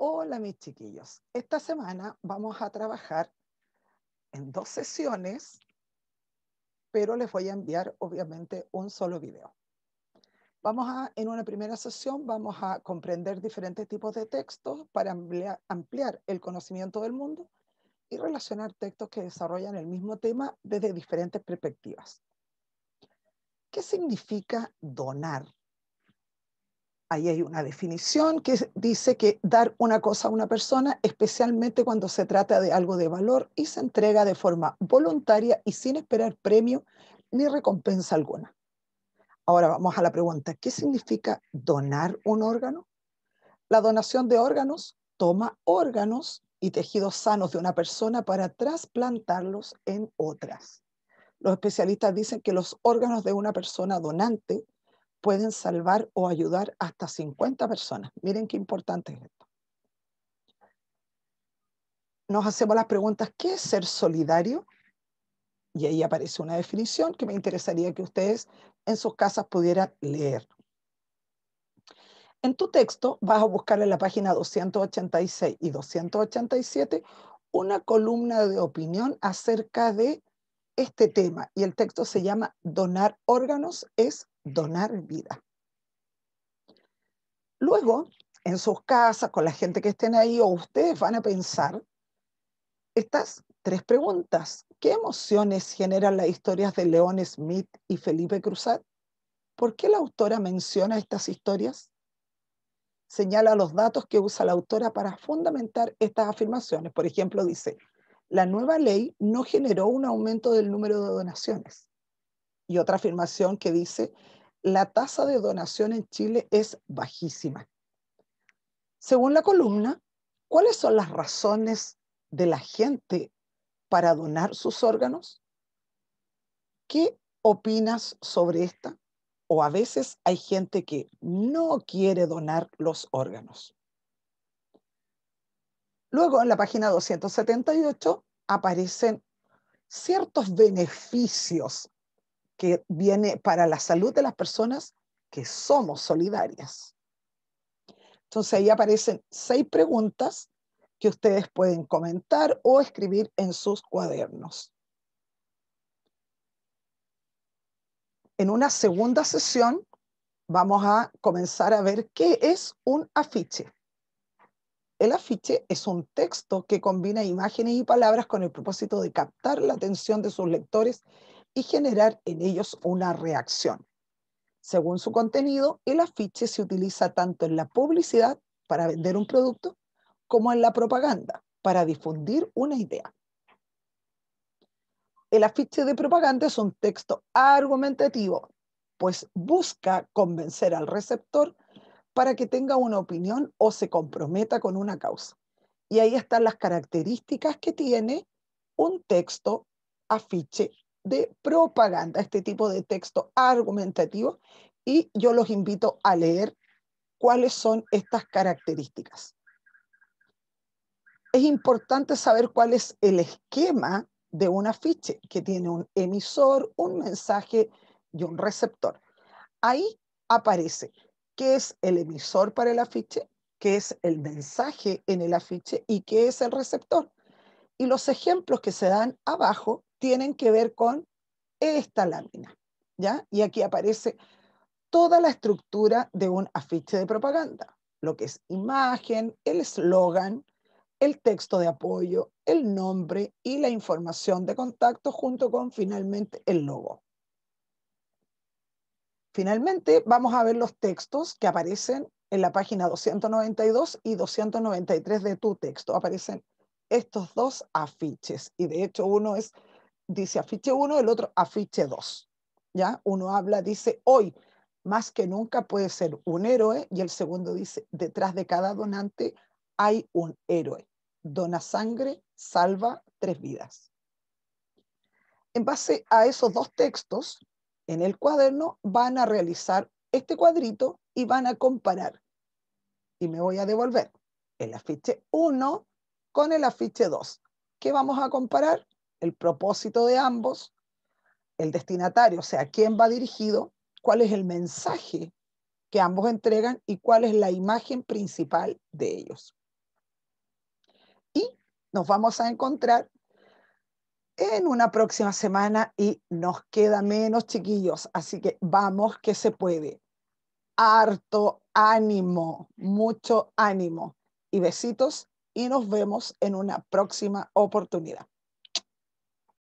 Hola mis chiquillos, esta semana vamos a trabajar en dos sesiones, pero les voy a enviar obviamente un solo video. Vamos a, en una primera sesión, vamos a comprender diferentes tipos de textos para ampliar, ampliar el conocimiento del mundo y relacionar textos que desarrollan el mismo tema desde diferentes perspectivas. ¿Qué significa donar? ahí hay una definición que dice que dar una cosa a una persona, especialmente cuando se trata de algo de valor y se entrega de forma voluntaria y sin esperar premio ni recompensa alguna. Ahora vamos a la pregunta, ¿qué significa donar un órgano? La donación de órganos toma órganos y tejidos sanos de una persona para trasplantarlos en otras. Los especialistas dicen que los órganos de una persona donante pueden salvar o ayudar hasta 50 personas. Miren qué importante es esto. Nos hacemos las preguntas, ¿qué es ser solidario? Y ahí aparece una definición que me interesaría que ustedes en sus casas pudieran leer. En tu texto vas a buscar en la página 286 y 287 una columna de opinión acerca de este tema y el texto se llama Donar órganos es donar vida. Luego, en sus casas, con la gente que estén ahí, o ustedes van a pensar estas tres preguntas. ¿Qué emociones generan las historias de León Smith y Felipe Cruzat? ¿Por qué la autora menciona estas historias? Señala los datos que usa la autora para fundamentar estas afirmaciones. Por ejemplo, dice, la nueva ley no generó un aumento del número de donaciones. Y otra afirmación que dice, la tasa de donación en Chile es bajísima. Según la columna, ¿cuáles son las razones de la gente para donar sus órganos? ¿Qué opinas sobre esta? O a veces hay gente que no quiere donar los órganos. Luego, en la página 278 aparecen ciertos beneficios que viene para la salud de las personas que somos solidarias. Entonces ahí aparecen seis preguntas que ustedes pueden comentar o escribir en sus cuadernos. En una segunda sesión vamos a comenzar a ver qué es un afiche. El afiche es un texto que combina imágenes y palabras con el propósito de captar la atención de sus lectores y generar en ellos una reacción. Según su contenido, el afiche se utiliza tanto en la publicidad para vender un producto como en la propaganda para difundir una idea. El afiche de propaganda es un texto argumentativo, pues busca convencer al receptor para que tenga una opinión o se comprometa con una causa. Y ahí están las características que tiene un texto afiche de propaganda, este tipo de texto argumentativo, y yo los invito a leer cuáles son estas características. Es importante saber cuál es el esquema de un afiche que tiene un emisor, un mensaje y un receptor. Ahí aparece qué es el emisor para el afiche, qué es el mensaje en el afiche y qué es el receptor. Y los ejemplos que se dan abajo tienen que ver con esta lámina, ¿ya? Y aquí aparece toda la estructura de un afiche de propaganda, lo que es imagen, el eslogan, el texto de apoyo, el nombre y la información de contacto junto con finalmente el logo. Finalmente vamos a ver los textos que aparecen en la página 292 y 293 de tu texto. Aparecen estos dos afiches y de hecho uno es dice afiche 1, el otro afiche 2. ¿Ya? Uno habla, dice hoy, más que nunca puede ser un héroe, y el segundo dice, detrás de cada donante hay un héroe. Dona sangre, salva tres vidas. En base a esos dos textos, en el cuaderno van a realizar este cuadrito y van a comparar. Y me voy a devolver el afiche 1 con el afiche 2. ¿Qué vamos a comparar? el propósito de ambos, el destinatario, o sea, quién va dirigido, cuál es el mensaje que ambos entregan y cuál es la imagen principal de ellos. Y nos vamos a encontrar en una próxima semana y nos queda menos chiquillos, así que vamos que se puede. Harto ánimo, mucho ánimo y besitos y nos vemos en una próxima oportunidad.